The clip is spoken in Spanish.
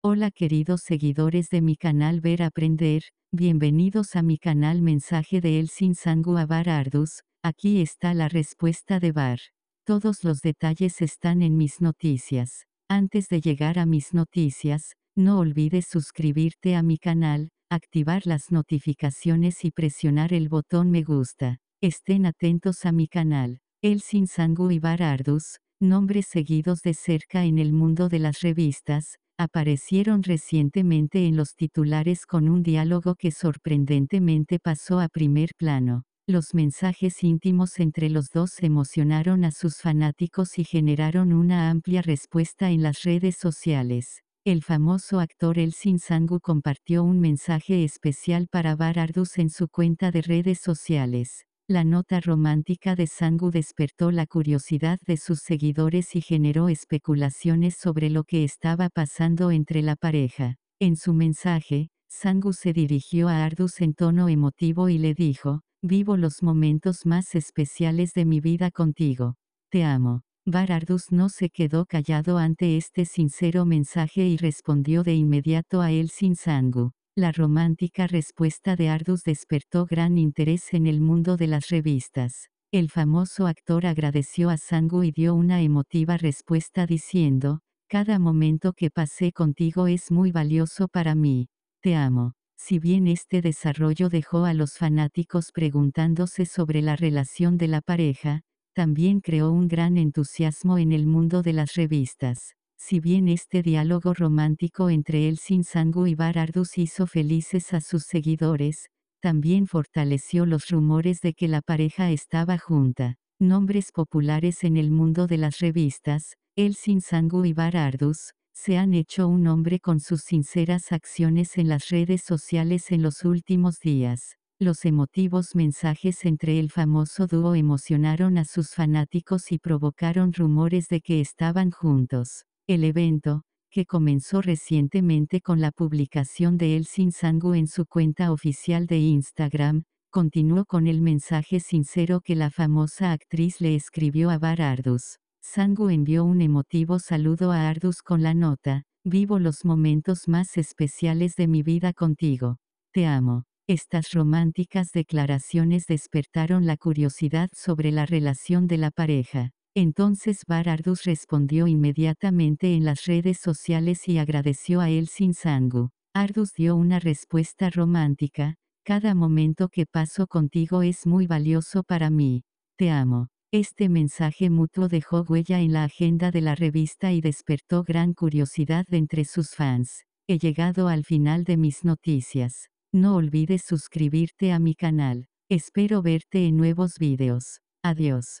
Hola queridos seguidores de mi canal Ver Aprender, bienvenidos a mi canal Mensaje de Elsin Sangu Var Ardus, aquí está la respuesta de Bar. Todos los detalles están en mis noticias. Antes de llegar a mis noticias, no olvides suscribirte a mi canal, activar las notificaciones y presionar el botón me gusta. Estén atentos a mi canal. Elsin Sangu Var Ardus, nombres seguidos de cerca en el mundo de las revistas, aparecieron recientemente en los titulares con un diálogo que sorprendentemente pasó a primer plano. Los mensajes íntimos entre los dos emocionaron a sus fanáticos y generaron una amplia respuesta en las redes sociales. El famoso actor Elsin Sangu compartió un mensaje especial para Bar en su cuenta de redes sociales. La nota romántica de Sangu despertó la curiosidad de sus seguidores y generó especulaciones sobre lo que estaba pasando entre la pareja. En su mensaje, Sangu se dirigió a Ardus en tono emotivo y le dijo, Vivo los momentos más especiales de mi vida contigo. Te amo. Ardus no se quedó callado ante este sincero mensaje y respondió de inmediato a él sin Sangu. La romántica respuesta de Ardus despertó gran interés en el mundo de las revistas. El famoso actor agradeció a Sangu y dio una emotiva respuesta diciendo, Cada momento que pasé contigo es muy valioso para mí. Te amo. Si bien este desarrollo dejó a los fanáticos preguntándose sobre la relación de la pareja, también creó un gran entusiasmo en el mundo de las revistas. Si bien este diálogo romántico entre Elsin Sangu y Barardus hizo felices a sus seguidores, también fortaleció los rumores de que la pareja estaba junta. Nombres populares en el mundo de las revistas, El Sangu y Barardus, se han hecho un nombre con sus sinceras acciones en las redes sociales en los últimos días. Los emotivos mensajes entre el famoso dúo emocionaron a sus fanáticos y provocaron rumores de que estaban juntos. El evento, que comenzó recientemente con la publicación de El Sangu en su cuenta oficial de Instagram, continuó con el mensaje sincero que la famosa actriz le escribió a Var Ardus. Sangu envió un emotivo saludo a Ardus con la nota, vivo los momentos más especiales de mi vida contigo. Te amo. Estas románticas declaraciones despertaron la curiosidad sobre la relación de la pareja. Entonces Ardus respondió inmediatamente en las redes sociales y agradeció a él sin Sangu. Ardus dio una respuesta romántica, cada momento que paso contigo es muy valioso para mí. Te amo. Este mensaje mutuo dejó huella en la agenda de la revista y despertó gran curiosidad entre sus fans. He llegado al final de mis noticias. No olvides suscribirte a mi canal. Espero verte en nuevos videos. Adiós.